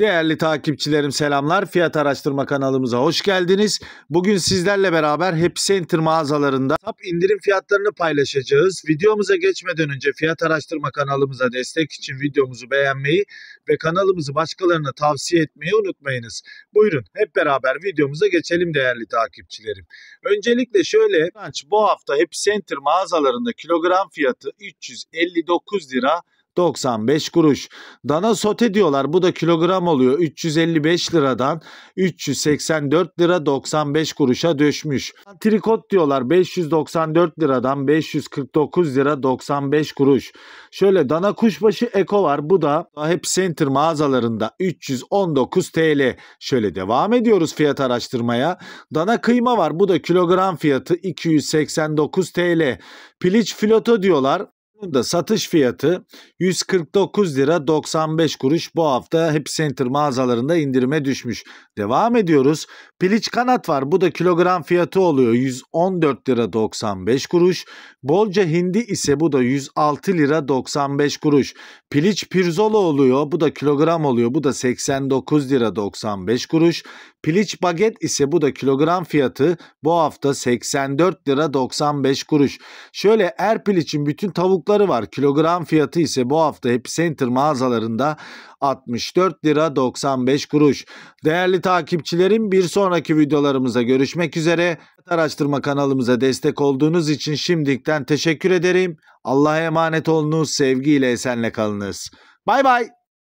Değerli takipçilerim selamlar. Fiyat araştırma kanalımıza hoş geldiniz. Bugün sizlerle beraber Happy Center mağazalarında sap indirim fiyatlarını paylaşacağız. Videomuza geçmeden önce fiyat araştırma kanalımıza destek için videomuzu beğenmeyi ve kanalımızı başkalarına tavsiye etmeyi unutmayınız. Buyurun hep beraber videomuza geçelim değerli takipçilerim. Öncelikle şöyle bu hafta Happy Center mağazalarında kilogram fiyatı 359 lira 95 kuruş. Dana sote diyorlar. Bu da kilogram oluyor. 355 liradan 384 lira 95 kuruşa düşmüş. Antrikot diyorlar. 594 liradan 549 lira 95 kuruş. Şöyle dana kuşbaşı eko var. Bu da hep center mağazalarında 319 TL. Şöyle devam ediyoruz fiyat araştırmaya. Dana kıyma var. Bu da kilogram fiyatı 289 TL. Piliç filoto diyorlar da satış fiyatı 149 lira 95 kuruş bu hafta Hep Center mağazalarında indirime düşmüş. Devam ediyoruz. Piliç kanat var. Bu da kilogram fiyatı oluyor 114 lira 95 kuruş. Bolca hindi ise bu da 106 lira 95 kuruş. Piliç pirzola oluyor. Bu da kilogram oluyor. Bu da 89 lira 95 kuruş. Piliç baget ise bu da kilogram fiyatı bu hafta 84 lira 95 kuruş. Şöyle er için bütün tavuk tavukları var. Kilogram fiyatı ise bu hafta Epicenter mağazalarında 64 lira 95 kuruş. Değerli takipçilerim bir sonraki videolarımızda görüşmek üzere. Araştırma kanalımıza destek olduğunuz için şimdilikten teşekkür ederim. Allah'a emanet olunuz. Sevgiyle esenle kalınız. Bay bay.